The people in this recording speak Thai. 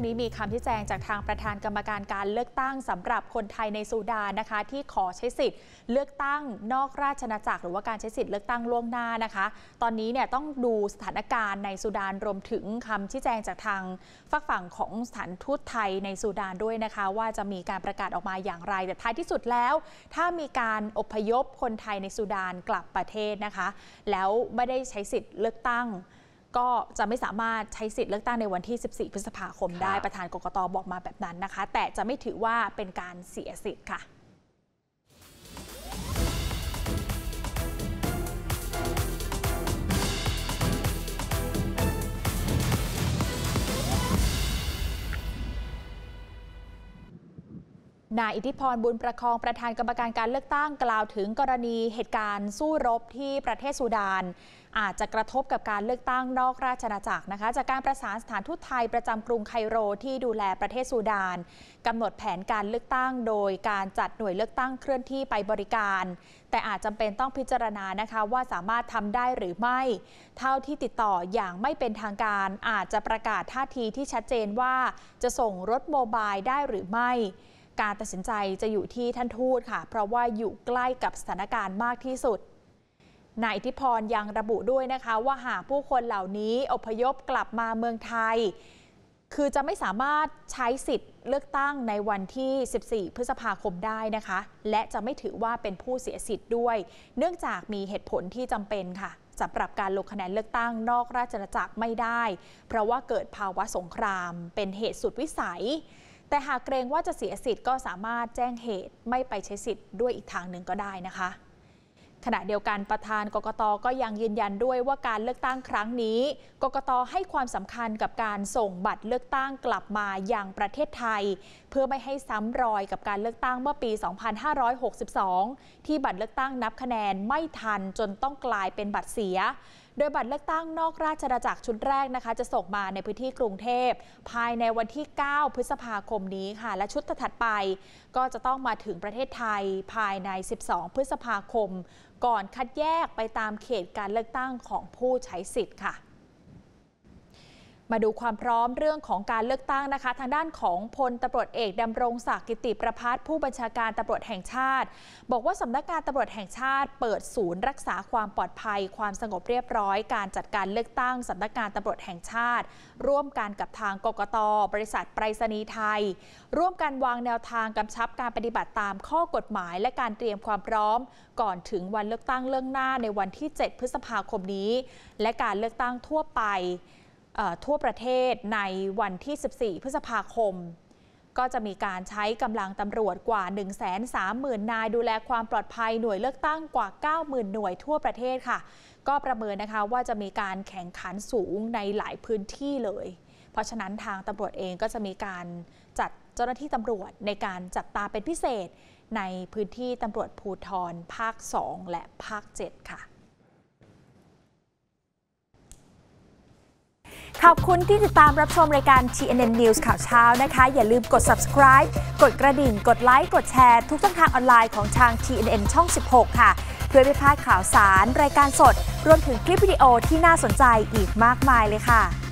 งนี้มีคำชี้แจงจากทางประธานกรรมการการเลือกตั้งสำหรับคนไทยในสูดานนะคะ ที่ขอใช้สิทธิ์เลือกตั้งนอกราชนาจักรหรือว่าการใช้สิทธิ์เลือกตั้งล่วงหน้านะคะ ตอนนี้เนี่ยต้องดูสถานการณ์ในสูดานรวมถึงคำชี้แจงจากทางฝักฝั่งของสถานทูตไทยในสูดานด้วยนะคะ ว่าจะมีการประกาศออกมาอย่างไร แต่ท้ายที่สุดแล้ว ถ้ามีการอพยพคนไทยในสูดานกลับประเทศนะคะ แล้วไม่ได้ใช้สิทธิ์เลือกตั้งก็จะไม่สามารถใช้สิทธิ์เลือกตั้งในวันที่ 14 พฤษภาคมได้ ประธานกกตบอกมาแบบนั้นนะคะ แต่จะไม่ถือว่าเป็นการเสียสิทธิ์ค่ะนายอิทธิพรบุญประคองประธานกรรมการการเลือกตั้งกล่าวถึงกรณีเหตุการณ์สู้รบที่ประเทศสุดาน อาจจะกระทบกับการเลือกตั้งนอกราชอาณาจักรนะคะจากการประสานสถานทูตไทย ประจำกรุงไคโรที่ดูแลประเทศสุดานกำหนดแผนการเลือกตั้งโดยการจัดหน่วยเลือกตั้งเคลื่อนที่ไปบริการ แต่อาจจำเป็นต้องพิจารณานะคะว่าสามารถทำได้หรือไม่ เท่าที่ติดต่ออย่างไม่เป็นทางการอาจจะประกาศท่าทีที่ชัดเจนว่า จะส่งรถโมบายได้หรือไม่การตัดสินใจจะอยู่ที่ท่านทูตค่ะ เพราะว่าอยู่ใกล้กับสถานการณ์มากที่สุด นายอิทธิพรยังระบุด้วยนะคะ ว่าหากผู้คนเหล่านี้อพยพกลับมาเมืองไทย คือจะไม่สามารถใช้สิทธิ์เลือกตั้งในวันที่ 14 พฤษภาคมได้นะคะ และจะไม่ถือว่าเป็นผู้เสียสิทธิ์ด้วย เนื่องจากมีเหตุผลที่จำเป็นค่ะสำหรับการลงคะแนนเลือกตั้งนอกราชอาณาจักรไม่ได้ เพราะว่าเกิดภาวะสงคราม เป็นเหตุสุดวิสัยแต่หากเกรงว่าจะเสียสิทธิ์ก็สามารถแจ้งเหตุไม่ไปใช้สิทธิ์ด้วยอีกทางหนึ่งก็ได้นะคะ ขณะเดียวกันประธานกกตก็ยังยืนยันด้วยว่าการเลือกตั้งครั้งนี้ กกตให้ความสำคัญกับการส่งบัตรเลือกตั้งกลับมาอย่างประเทศไทย เพื่อไม่ให้ซ้ำรอยกับการเลือกตั้งเมื่อปี 2562 ที่บัตรเลือกตั้งนับคะแนนไม่ทันจนต้องกลายเป็นบัตรเสียโดยบัตรเลือกตั้งนอกราชอาณาจักรชุดแรกนะคะ จะส่งมาในพื้นที่กรุงเทพ ภายในวันที่ 9 พฤษภาคมนี้ค่ะ และชุดถัดไปก็จะต้องมาถึงประเทศไทยภายใน 12 พฤษภาคม ก่อนคัดแยกไปตามเขตการเลือกตั้งของผู้ใช้สิทธิ์ค่ะมาดูความพร้อมเรื่องของการเลือกตั้งนะคะ ทางด้านของพลตำรวจเอกดำรงศักดิ์กิติประพัสผู้บัญชาการตำรวจแห่งชาติ บอกว่าสำนักงานตำรวจแห่งชาติ เปิดศูนย์ รักษาความปลอดภัย ความสงบเรียบร้อย การจัดการเลือกตั้ง สำนักงานตำรวจแห่งชาติ ร่วมกันกับทางกกต บริษัทไปรษณีย์ไทย ร่วมกันวางแนวทางกำชับการปฏิบัติตามข้อกฎหมายและการเตรียมความพร้อม ก่อนถึงวันเลือกตั้งเลื่องหน้าในวันที่ 7 พฤษภาคมนี้ และการเลือกตั้งทั่วไปทั่วประเทศในวันที่ 14 พฤษภาคม ก็จะมีการใช้กำลังตำรวจกว่า 130,000 นายดูแลความปลอดภัยหน่วยเลือกตั้งกว่า 90,000 หน่วยทั่วประเทศค่ะ ก็ประเมินนะคะว่าจะมีการแข่งขันสูงในหลายพื้นที่เลย เพราะฉะนั้นทางตำรวจเองก็จะมีการจัดเจ้าหน้าที่ตำรวจในการจับตาเป็นพิเศษในพื้นที่ตำรวจภูธร ภาค 2 และภาค 7 ค่ะขอบคุณที่ติดตามรับชมรายการ TNN News ข่าวเช้านะคะอย่าลืมกด subscribe กดกระดิ่ง กดไลค์ กดแชร์ทุกช่องทางออนไลน์ของทาง TNN ช่อง 16 ค่ะ เพื่อไม่พลาดข่าวสารรายการสด รวมถึงคลิปวิดีโอที่น่าสนใจอีกมากมายเลยค่ะ